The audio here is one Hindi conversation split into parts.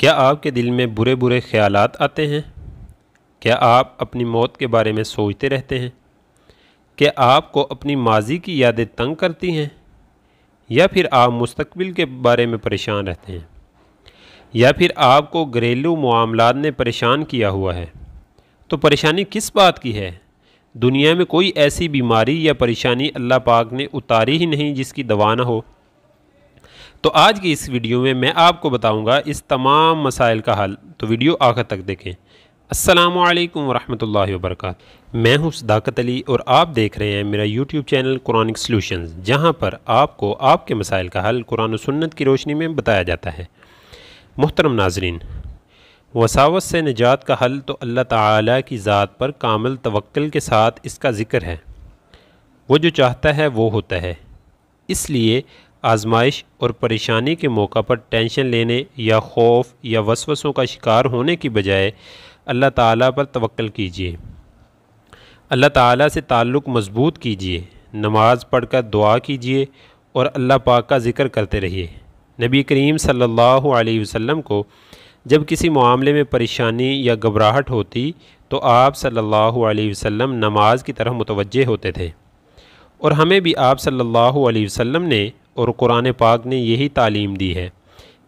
क्या आपके दिल में बुरे बुरे ख्याल आते हैं क्या आप अपनी मौत के बारे में सोचते रहते हैं क्या आपको अपनी माजी की यादें तंग करती हैं या फिर आप मुस्तबिल के बारे में परेशान रहते हैं या फिर आपको घरेलू मामला ने परेशान किया हुआ है तो परेशानी किस बात की है दुनिया में कोई ऐसी बीमारी या परेशानी अल्लाह पाक ने उतारी ही नहीं जिसकी दवा ना हो तो आज की इस वीडियो में मैं आपको बताऊंगा इस तमाम मसाइल का हल तो वीडियो आखिर तक देखें अस्सलाम वालेकुम वरहमतुल्लाहि वबरकत मैं हूं सदाकत अली और आप देख रहे हैं मेरा यूट्यूब चैनल कुरानिक सोल्यूशन जहाँ पर आपको आपके मसाइल का हल कुरान सुन्नत की रोशनी में बताया जाता है मोहतरम नाजरीन वसावत से निजात का हल तो अल्लाह ताला की ज़ात पर कामिल तवक्ल के साथ इसका ज़िक्र है वो जो चाहता है वो होता है इसलिए आजमाइश और परेशानी के मौका पर टेंशन लेने या खौफ या वसवसों का शिकार होने की बजाय अल्लाह ताला पर तवक्ल कीजिए अल्लाह ताला से ताल्लुक़ मजबूत कीजिए नमाज़ पढ़कर दुआ कीजिए और अल्लाह पाक का ज़िक्र करते रहिए नबी करीम सल्लल्लाहु अलैहि वसल्लम को जब किसी मामले में परेशानी या घबराहट होती तो आप सल्लल्लाहु अलैहि वसल्लम नमाज की तरफ मुतवजह होते थे और हमें भी आप सल्लल्लाहु अलैहि वसल्लम ने और कुरान पाक ने यही तालीम दी है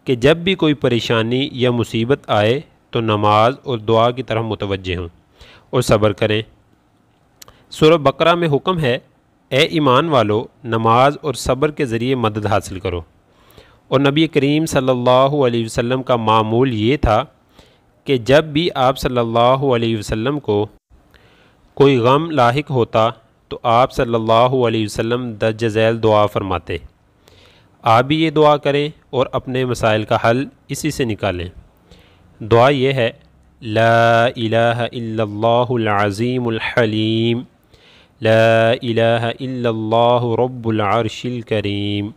कि जब भी कोई परेशानी या मुसीबत आए तो नमाज और दुआ की तरफ मुतवजह हों और सब्र करें सुर बकरा में हुक्म है ए ईमान वालो नमाज और सब्र के ज़रिए मदद हासिल करो और नबी करीम सल्लल्लाहु अलैहि वसल्लम का मामूल ये था कि जब भी आप सल्लल्लाहु अलैहि वसल्लम को कोई गम लाक होता तो आप सल्लल्लाहु अलैहि वसल्लम दजैल दुआ फरमाते आप भी ये दुआ करें और अपने मसाइल का हल इसी से निकालें दुआ यह है ला इलाज़ीमहलीम ला इलाह रब्बुल अरशिल करीम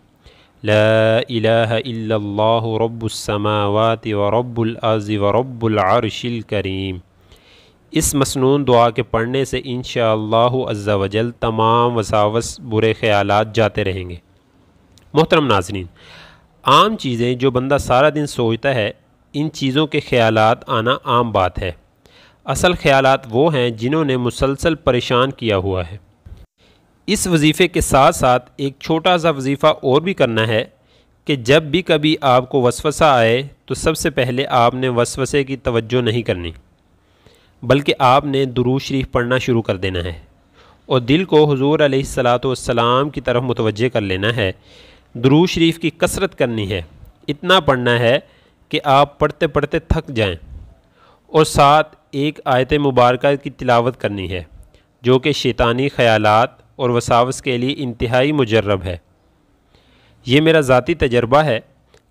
لا إله إلا الله رب السماوات ورب الأرض ورب العرش الكريم इस मसनून दुआ के पढ़ने से इन शजल तमाम वसावस बुरे ख्याल जाते रहेंगे मोहतरम नाजरीन आम चीज़ें जो बंदा सारा दिन सोचता है इन चीज़ों के ख्याल आना आम बात है असल ख्याल वो हैं जिन्होंने मुसलसल परेशान किया हुआ है इस वजीफ़े के साथ साथ एक छोटा सा वजीफ़ा और भी करना है कि जब भी कभी आपको वसवसा आए तो सबसे पहले आपने वसवसे की तवज्जो नहीं करनी बल्कि आपने दरू शरीफ पढ़ना शुरू कर देना है और दिल को हजूर सलाम की तरफ मुतवजह कर लेना है दरूज शरीफ की कसरत करनी है इतना पढ़ना है कि आप पढ़ते पढ़ते थक जाएं और साथ एक आयत मुबारक की तिलावत करनी है जो कि शैतानी ख़यालात और वसावस के लिए इंतहाई मुजरब है ये मेरा ज़ाती तजर्बा है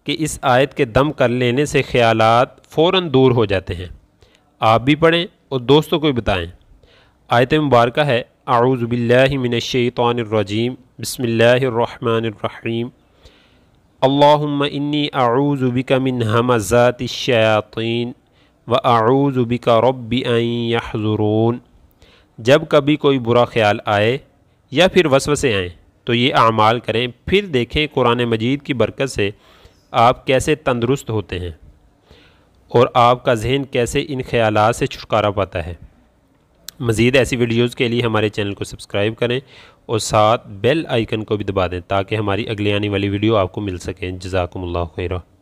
कि इस आयत के दम कर लेने से ख्याल फ़ौर दूर हो जाते हैं आप भी पढ़ें और दोस्तों को भी बताएँ आयत मुबारक है आऊज़बिल्लिमिनशैतरजीम बसमीम अल्लाम इन्नी आऊज़बिका मिन हमज़ातयातीन व आऊज़बिका रबी यहज़रून जब कभी कोई बुरा ख्याल आए या फिर वसवसे आएँ तो ये अमाल करें फिर देखें कुरान मजीद की बरकत से आप कैसे तंदुरुस्त होते हैं और आपका जहन कैसे इन ख्याल से छुटकारा पाता है मज़ीद ऐसी वीडियोज़ के लिए हमारे चैनल को सब्सक्राइब करें और साथ बेल आइकन को भी दबा दें ताकि हमारी अगले आने वाली वीडियो आपको मिल सकें जजाकम्ला खैरा